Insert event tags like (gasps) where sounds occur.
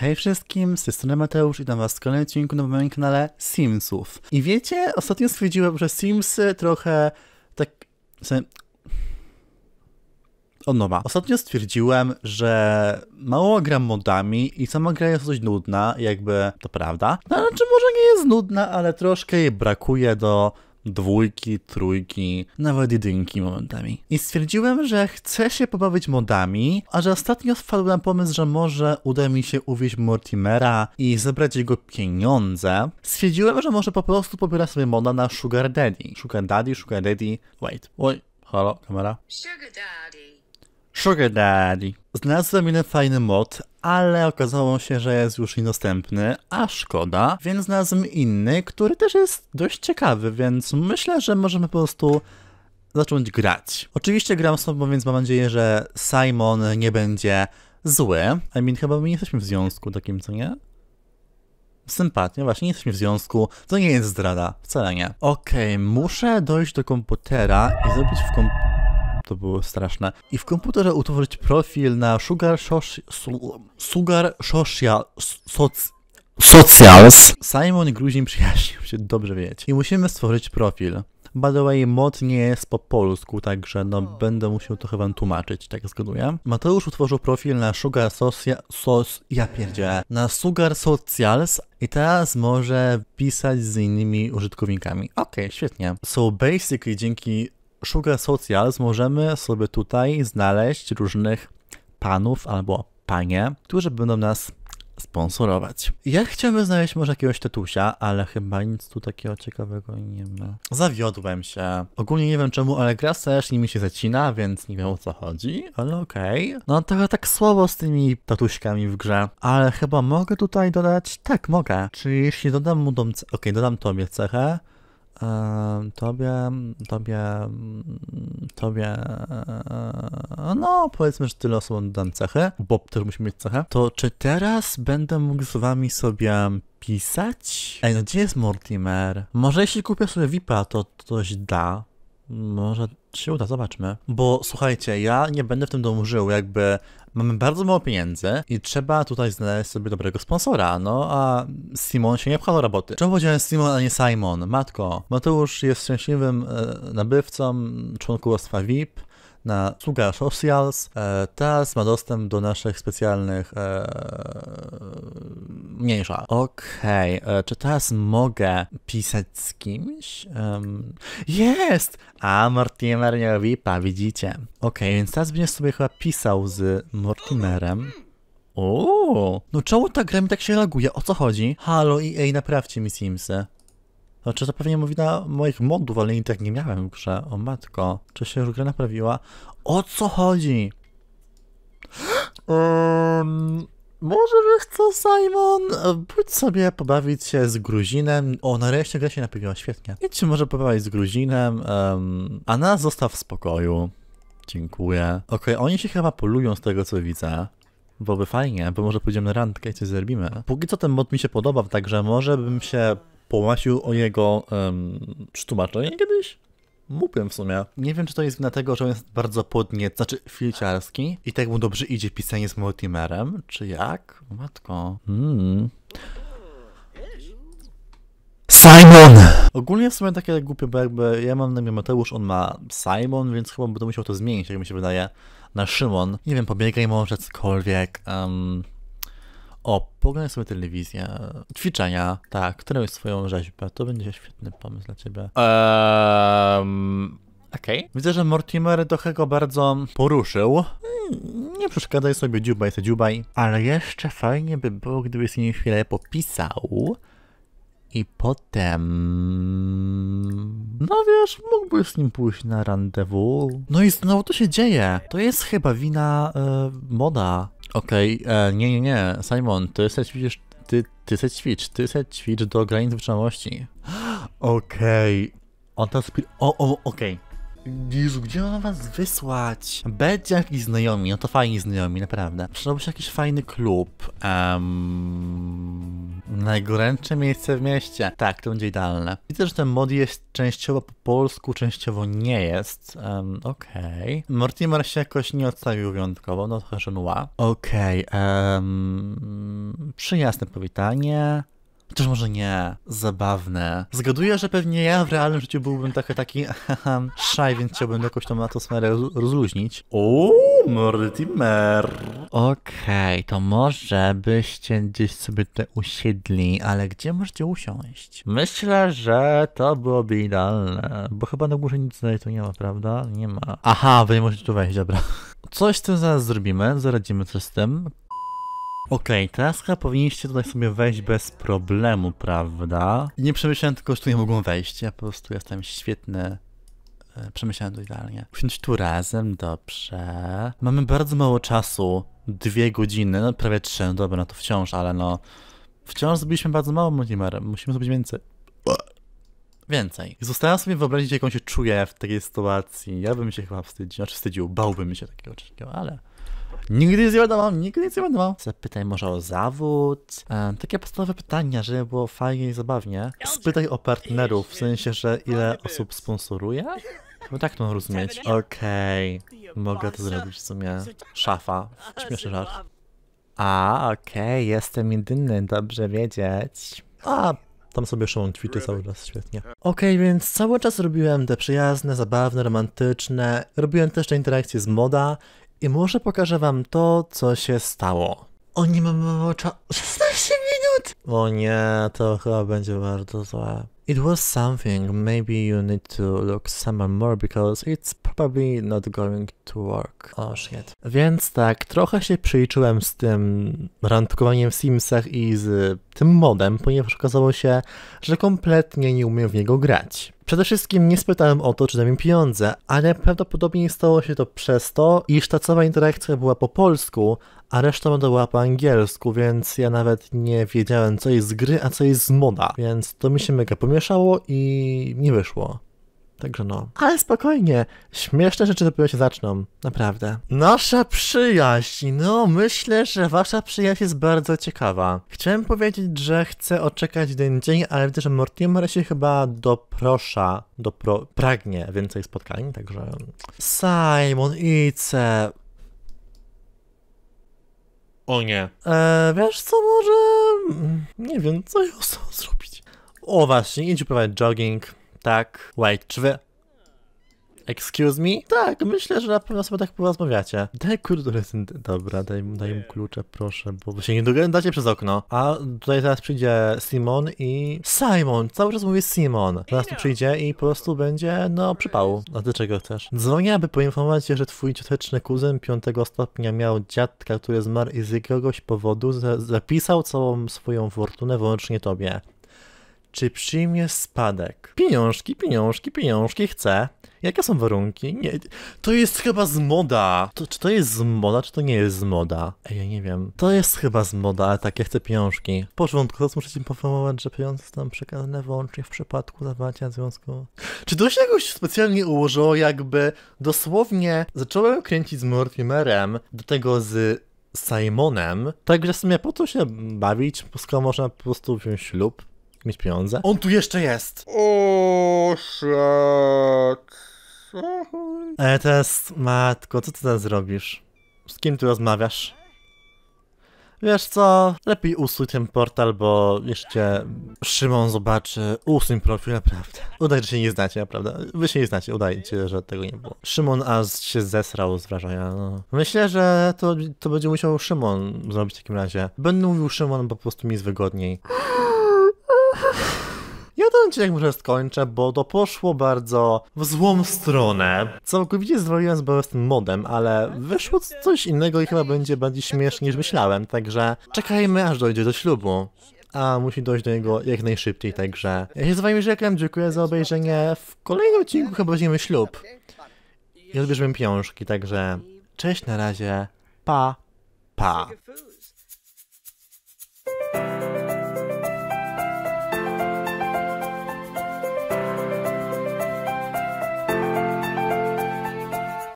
Hej wszystkim, z tej strony Mateusz i witam was w kolejnym odcinku na moim kanale Simsów. I wiecie, ostatnio stwierdziłem, że Simsy trochę tak... Od nowa. Ostatnio stwierdziłem, że mało gram modami i sama gra jest dość nudna, jakby to prawda. No, znaczy może nie jest nudna, ale troszkę jej brakuje do dwójki, trójki, nawet jedynki momentami. I stwierdziłem, że chcę się pobawić modami, a że ostatnio wpadłem na pomysł, że może uda mi się uwieść Mortimera i zebrać jego pieniądze. Stwierdziłem, że może po prostu pobiera sobie moda na Sugar Daddy. Sugar Daddy, Sugar Daddy, wait, oj, halo, kamera. Sugar Daddy. Sugar Daddy. Znalazłem jeden fajny mod, ale okazało się, że jest już niedostępny, a szkoda, więc znalazłem inny, który też jest dość ciekawy, więc myślę, że możemy po prostu zacząć grać. Oczywiście gram z sobą, więc mam nadzieję, że Simon nie będzie zły. I mean, chyba my nie jesteśmy w związku takim, co nie? Sympatnie, właśnie, nie jesteśmy w związku. To nie jest zdrada, wcale nie. Okej, okay, muszę dojść do komputera i zrobić w komputerze to było straszne. I w komputerze utworzyć profil na Sugar Shosh... Sugar Social... Soc... Socials. Simon Gruzin przyjaźnił się, dobrze wiecie. I musimy stworzyć profil. By the way, mod nie jest po polsku, także no będę musiał to chyba tłumaczyć, tak zgaduję. Mateusz utworzył profil na Sugar Socia... Sos... ja pierdzielę. Na Sugar Socials i teraz może pisać z innymi użytkownikami. Okej, okay, świetnie. So basically dzięki Sugar Socials możemy sobie tutaj znaleźć różnych panów albo panie, którzy będą nas sponsorować. Ja chciałbym znaleźć może jakiegoś tatusia, ale chyba nic tu takiego ciekawego nie ma. Zawiodłem się. Ogólnie nie wiem czemu, ale gra strasznie mi się zacina, więc nie wiem o co chodzi, ale okej. Okay. No trochę tak słabo z tymi tatuśkami w grze, ale chyba mogę tutaj dodać... Tak, mogę. Czyli jeśli dodam mu dom... Okej, okay, dodam tobie cechę tobie, tobie, tobie, e, no powiedzmy, że tyle osobom dam cechy, bo też musimy mieć cechę, to czy teraz będę mógł z wami sobie pisać? Ej, no gdzie jest Mortimer? Może jeśli kupię sobie VIP-a, to coś da. Może się uda, zobaczmy. Bo słuchajcie, ja nie będę w tym domu żył, jakby mamy bardzo mało pieniędzy i trzeba tutaj znaleźć sobie dobrego sponsora, no a Simon się nie pchał do roboty. Czemu powiedziałem Simon, a nie Simon? Matko, Mateusz jest szczęśliwym e, nabywcą członkostwa VIP, na Suga Socials. E, teraz ma dostęp do naszych specjalnych... E, mniejsza. Okej, okay. E, czy teraz mogę pisać z kimś? Um, jest! A, Mortimer nie wipa, widzicie. Okej, okay, więc teraz będziesz sobie chyba pisał z Mortimerem. Uuu, no czemu ta gra mi tak się reaguje? O co chodzi? Halo ej, naprawcie mi Simsy. Znaczy, to pewnie mówi na moich modów, ale i tak nie miałem grze. O matko, czy się już gra naprawiła? O co chodzi? um, może wiesz co, Simon? Pójdź sobie pobawić się z Gruzinem. O, nareszcie gra się naprawiła, świetnie. Idź się może pobawić z Gruzinem, um, a nas zostaw w spokoju. Dziękuję. Okej, okay, oni się chyba polują z tego, co widzę. Byłoby fajnie, bo może pójdziemy na randkę i coś zrobimy. Póki co ten mod mi się podoba, także może bym się połasił o jego um, przetłumaczenie kiedyś? Mógłbym w sumie. Nie wiem, czy to jest dlatego, że on jest bardzo podniec, znaczy filciarski i tak mu dobrze idzie pisanie z multimerem czy jak? Matko. Hmm. Simon! Ogólnie w sumie takie głupie, bo jakby ja mam na imię Mateusz, on ma Simon, więc chyba będę musiał to zmienić, jak mi się wydaje, na Szymon. Nie wiem, pobiegaj może cokolwiek. Um, o, poglądaj sobie telewizję, ćwiczenia, tak, które jest swoją rzeźbę, to będzie świetny pomysł dla ciebie. Um, Okej. Okay. Widzę, że Mortimer trochę go bardzo poruszył. Mm, nie przeszkadzaj sobie, dziubaj se dziubaj. Ale jeszcze fajnie by było, gdybyś nim chwilę popisał i potem... No wiesz, mógłbyś z nim pójść na randewu. No i znowu to się dzieje. To jest chyba wina e, moda. Okej, okay. E, nie, nie, nie, Simon, ty se ćwiczysz, ty, ty se ćwicz, ty se ćwicz do granic wytrzymałości. (gasps) Okej, okay. on teraz... O, o, okej. Okay. Jezu, gdzie mam was wysłać? Będzie jakiś znajomi, no to fajni znajomi, naprawdę. Przydałby się jakiś fajny klub. Um, najgorętsze miejsce w mieście. Tak, to będzie idealne. Widzę, że ten mod jest częściowo po polsku, częściowo nie jest. Um, Okej. Okay. Mortimer się jakoś nie odstawił wyjątkowo, no trochę żenła. Okej, okay, um, przyjazne powitanie. Chociaż może nie. Zabawne. Zgaduję, że pewnie ja w realnym życiu byłbym trochę taki (laughs) szaj, więc chciałbym jakoś tą atmosferę rozluźnić. O, Mortimer. Okej, okay, to może byście gdzieś sobie te usiedli, ale gdzie możecie usiąść? Myślę, że to byłoby idealne, bo chyba na górze nic tutaj tu nie ma, prawda? Nie ma. Aha, wy nie możecie tu wejść, dobra. Coś z tym zaraz zrobimy, zaradzimy coś z tym. Okej, okay, traska powinniście tutaj sobie wejść bez problemu, prawda? Nie przemyślałem tylko, że tu nie mogą wejść. Ja po prostu jestem świetny. E, przemyślałem to idealnie. Usiądź tu razem, dobrze. Mamy bardzo mało czasu. Dwie godziny, no prawie trzy, no dobra, no to wciąż, ale no... Wciąż zrobiliśmy bardzo mało multimerem, musimy zrobić więcej. Więcej. Zostałem sobie wyobrazić, jaką się czuję w takiej sytuacji. Ja bym się chyba wstydził, znaczy wstydził, bałbym się takiego czegoś, ale... Nigdy nic nie wiadomo, nigdy nic nie wiadomo. Zapytaj może o zawód. E, takie podstawowe pytania, żeby było fajnie i zabawnie. Spytaj o partnerów, w sensie, że ile osób sponsoruje? Chyba tak to rozumieć. Okej, okay. mogę to zrobić w sumie. Szafa, śmieszny żart. A, okej, okay. jestem jedyny, dobrze wiedzieć. A, tam sobie szłam tweety cały czas, świetnie. Okej, okay, więc cały czas robiłem te przyjazne, zabawne, romantyczne. Robiłem też te interakcje z moda i może pokażę wam to, co się stało. O nie, mamy mało czasu. 16 minut! O nie, to chyba będzie bardzo złe. It was something, maybe you need to look somewhere more because it's probably not going to work. Oh shit. Więc tak, trochę się przyliczyłem z tym randkowaniem w Simsach i z tym modem, ponieważ okazało się, że kompletnie nie umiem w niego grać. Przede wszystkim nie spytałem o to, czy da mi pieniądze, ale prawdopodobnie stało się to przez to, iż ta cała interakcja była po polsku, a reszta moda była po angielsku, więc ja nawet nie wiedziałem co jest z gry, a co jest z moda, więc to mi się mega pomieszało i nie wyszło. Także no. Ale spokojnie, śmieszne rzeczy dopiero się zaczną, naprawdę. Nasza przyjaźń, no myślę, że wasza przyjaźń jest bardzo ciekawa. Chciałem powiedzieć, że chcę odczekać jeden dzień, ale widzę, że Mortimer się chyba doprosza, dopro, pragnie więcej spotkań, także... Simon, Ice... O nie. E, wiesz co, może... Mm, nie wiem, co ja chcę zrobić. O właśnie, idź uprawiać jogging. Tak. Wait, czy wy... Excuse me? Tak, myślę, że na pewno sobie tak porozmawiacie. Daj kurde, dobra, daj, daj mu klucze, proszę, bo się nie doglądacie przez okno. A tutaj zaraz przyjdzie Simon i... Simon! Cały czas mówię Simon. Zaraz tu przyjdzie i po prostu będzie, no, przypału. A ty czego chcesz? Dzwonię, aby poinformować cię, że twój cioteczny kuzyn 5 stopnia miał dziadka, który zmarł i z jakiegoś powodu zapisał całą swoją fortunę wyłącznie tobie. Czy przyjmie spadek? Pieniążki, pieniążki, pieniążki, chcę. Jakie są warunki? Nie, to jest chyba z moda. To, czy to jest z moda, czy to nie jest z moda? Ej, ja nie wiem. To jest chyba z moda, ale takie chcę pieniążki. Po początku muszę ci poinformować, że pieniądze są przekazane wyłącznie w przypadku zawarcia związku. Czy to się jakoś specjalnie ułożyło, jakby dosłownie zacząłem kręcić z Mortimerem, do tego z Simonem, także w sumie po co się bawić, skoro można po prostu wziąć ślub mieć pieniądze. On tu jeszcze jest! O, szak. Ale teraz, matko, co ty teraz zrobisz? Z kim tu rozmawiasz? Wiesz co, lepiej usuń ten portal, bo jeszcze Szymon zobaczy, usuń profil, naprawdę. Udaj, że się nie znacie, naprawdę. Wy się nie znacie, udajcie, że tego nie było. Szymon aż się zesrał z wrażenia, no. Myślę, że to, to będzie musiał Szymon zrobić w takim razie. Będę mówił Szymon, bo po prostu mi jest wygodniej powiem ci, jak może skończę, bo to poszło bardzo w złą stronę. Całkowicie zwaliłem z tym modem, ale wyszło coś innego i chyba będzie bardziej śmiesznie niż myślałem, także czekajmy aż dojdzie do ślubu a musi dojść do niego jak najszybciej, także ja się z wami rzekłem, dziękuję za obejrzenie, w kolejnym odcinku chyba weźmiemy ślub i odbierzemy piążki, także cześć na razie, pa, pa.